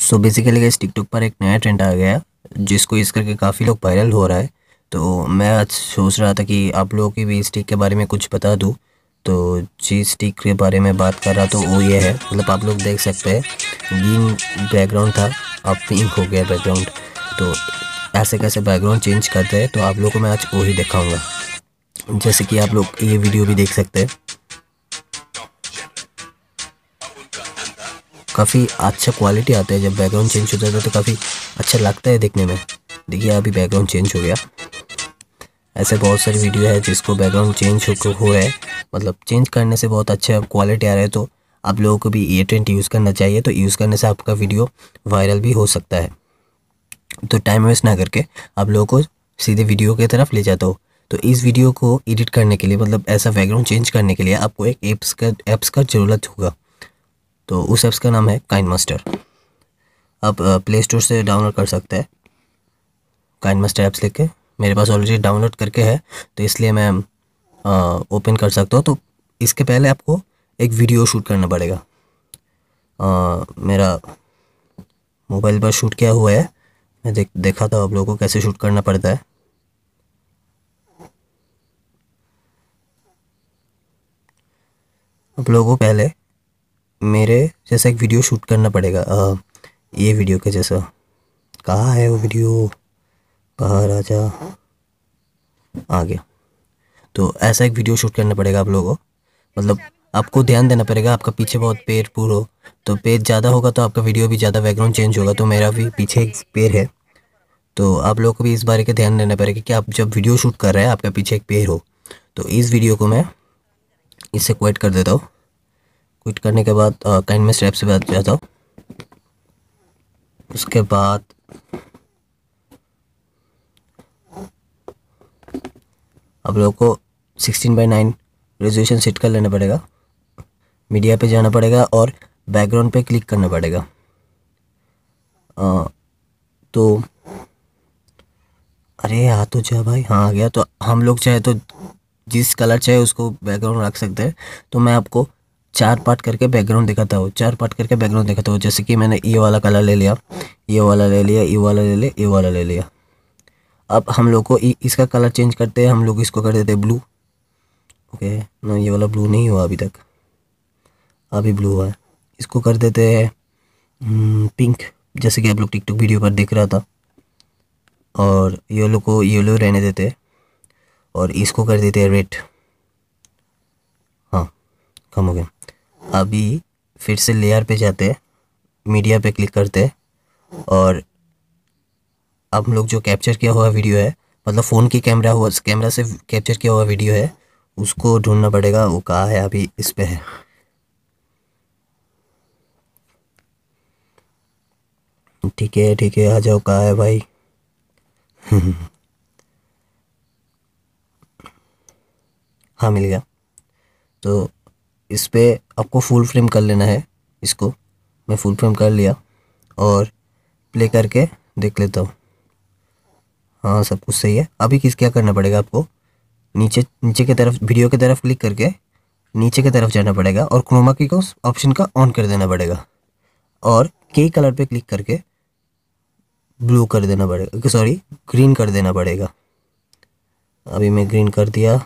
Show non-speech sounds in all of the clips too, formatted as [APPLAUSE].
so basically guys TikTok पर एक नया ट्रेंड आ गया जिसको इस करके काफ़ी लोग वायरल हो रहा है तो मैं आज सोच रहा था कि आप लोगों की भी इस टिक के बारे में कुछ बता दूँ तो जिस टिक के बारे में बात कर रहा तो वो ये है मतलब आप लोग देख सकते हैं ग्रीन बैकग्राउंड था अब पिंक तो हो गया बैकग्राउंड तो ऐसे कैसे बैकग्राउंड चेंज करते हैं तो आप लोगों को मैं आज वो ही जैसे कि आप लोग ये वीडियो भी देख सकते हैं काफ़ी अच्छा क्वालिटी आता है जब बैकग्राउंड चेंज हो जाता है तो, तो काफ़ी अच्छा लगता है देखने में देखिए अभी बैकग्राउंड चेंज हो गया ऐसे बहुत सारी वीडियो है जिसको बैकग्राउंड चेंज हो, हो रहा है मतलब चेंज करने से बहुत अच्छा क्वालिटी आ रहा है तो आप लोगों को भी ये ट्रेंड यूज़ करना चाहिए तो यूज़ करने से आपका वीडियो वायरल भी हो सकता है तो टाइम वेस्ट ना करके आप लोगों को सीधे वीडियो की तरफ ले जाता हो तो इस वीडियो को एडिट करने के लिए मतलब ऐसा बैकग्राउंड चेंज करने के लिए आपको एक एप्स का एप्स का ज़रूरत होगा तो उस ऐप्स का नाम है काइन मास्टर आप प्ले स्टोर से डाउनलोड कर सकते हैं काइन मास्टर ऐप्स लिख के मेरे पास ऑलरेडी डाउनलोड करके है तो इसलिए मैं ओपन कर सकता हूँ तो इसके पहले आपको एक वीडियो शूट करना पड़ेगा आ, मेरा मोबाइल पर शूट किया हुआ है मैं देख देखा था आप लोगों को कैसे शूट करना पड़ता है आप लोगों को पहले मेरे जैसा एक वीडियो शूट करना पड़ेगा आ, ये वीडियो के जैसा कहाँ है वो वीडियो बाहर आ जा आ गया तो ऐसा एक वीडियो शूट करना पड़ेगा आप लोगों को मतलब आपको ध्यान देना पड़ेगा आपका पीछे बहुत पेड़ पूर हो तो पेड़ ज़्यादा होगा तो आपका वीडियो भी ज़्यादा बैकग्राउंड चेंज होगा तो मेरा भी पीछे एक पेड़ है तो आप लोगों को भी इस बारे का ध्यान देना पड़ेगा कि आप जब वीडियो शूट कर रहे हैं आपका पीछे एक पेड़ हो तो इस वीडियो को मैं इससे क्वेट कर देता हूँ क्विट करने के बाद काइंड uh, में ऐप से बात जाता हूँ उसके बाद आप लोगों को sixteen by nine resolution set कर लेना पड़ेगा मीडिया पे जाना पड़ेगा और बैकग्राउंड पे क्लिक करना पड़ेगा आ, uh, तो अरे आ तो जा भाई हाँ आ गया तो हम लोग चाहे तो जिस कलर चाहे उसको बैकग्राउंड रख सकते हैं तो मैं आपको चार पार्ट करके बैकग्राउंड दिखाता हूँ चार पार्ट करके बैकग्राउंड दिखाता हूँ जैसे कि मैंने ये वाला कलर ले लिया ये वाला ले लिया ये वाला ले लिया ये वाला ले लिया अब हम लोग को इसका कलर चेंज करते हैं हम लोग इसको कर देते हैं ब्लू ओके ना ये वाला ब्लू नहीं हुआ अभी तक अभी ब्लू हुआ है इसको कर देते हैं पिंक हम्म, जैसे कि आप लोग टिकटॉक वीडियो पर देख रहा था और येलो को येलो रहने देते हैं और इसको कर देते हैं रेड हाँ कम हो गया अभी फिर से लेयर पे जाते हैं मीडिया पे क्लिक करते हैं और हम लोग जो कैप्चर किया हुआ वीडियो है मतलब फ़ोन की कैमरा हुआ कैमरा से कैप्चर किया हुआ वीडियो है उसको ढूंढना पड़ेगा वो कहाँ है अभी इस पर है ठीक है ठीक है आ जाओ कहाँ है भाई [LAUGHS] हाँ मिल गया तो इस पर आपको फुल फ्रेम कर लेना है इसको मैं फुल फ्रेम कर लिया और प्ले करके देख लेता हूँ हाँ सब कुछ सही है अभी किस क्या करना पड़ेगा आपको नीचे नीचे की तरफ वीडियो की तरफ क्लिक करके नीचे की तरफ जाना पड़ेगा और क्रोमा की को ऑप्शन का ऑन कर देना पड़ेगा और के कलर पे क्लिक करके ब्लू कर देना पड़ेगा सॉरी ग्रीन कर देना पड़ेगा अभी मैं ग्रीन कर दिया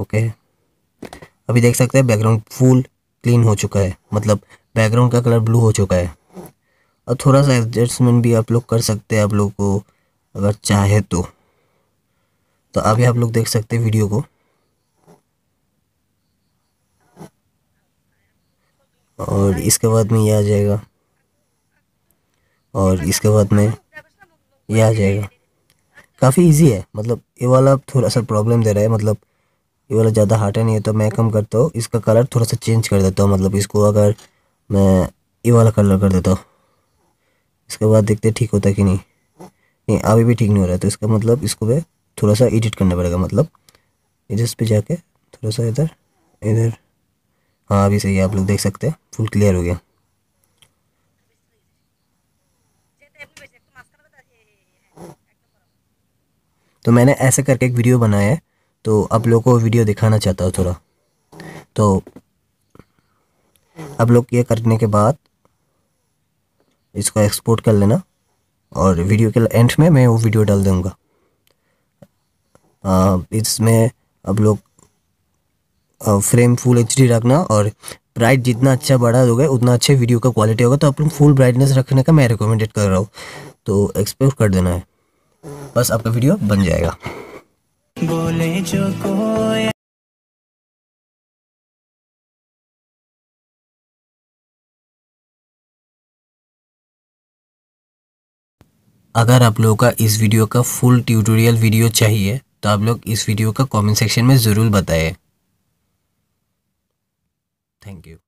ओके अभी देख सकते हैं बैकग्राउंड फुल क्लीन हो चुका है मतलब बैकग्राउंड का कलर ब्लू हो चुका है और थोड़ा सा एडजस्टमेंट भी आप लोग कर सकते हैं आप लोग को अगर चाहे तो तो अभी आप लोग देख सकते हैं वीडियो को और इसके बाद में ये आ जाएगा और इसके बाद में ये आ जाएगा काफ़ी इजी है मतलब ये वाला थोड़ा सा प्रॉब्लम दे रहा है मतलब ये वाला ज़्यादा हार्ट है नहीं है तो मैं कम करता हूँ इसका कलर थोड़ा सा चेंज कर देता हूँ मतलब इसको अगर मैं ये वाला कलर कर देता हूँ इसके बाद देखते ठीक होता है कि नहीं नहीं अभी भी ठीक नहीं हो रहा है तो इसका मतलब इसको मैं थोड़ा सा एडिट करना पड़ेगा मतलब इधर पे जाके थोड़ा सा इधर इधर हाँ अभी सही है आप लोग देख सकते हैं फुल क्लियर हो गया तो मैंने ऐसे करके एक वीडियो बनाया है तो आप लोग को वीडियो दिखाना चाहता हूँ थोड़ा तो आप लोग ये करने के बाद इसको एक्सपोर्ट कर लेना और वीडियो के एंड में मैं वो वीडियो डाल दूँगा इसमें आप लोग फ्रेम फुल एच रखना और ब्राइट जितना अच्छा बढ़ा दोगे उतना अच्छे वीडियो का क्वालिटी होगा तो आप लोग फुल ब्राइटनेस रखने का मैं रिकमेंडेड कर रहा हूँ तो एक्सपोर्ट कर देना है बस आपका वीडियो बन जाएगा बोले जो कोई अगर आप लोगों का इस वीडियो का फुल ट्यूटोरियल वीडियो चाहिए तो आप लोग इस वीडियो का कमेंट सेक्शन में ज़रूर बताएं थैंक यू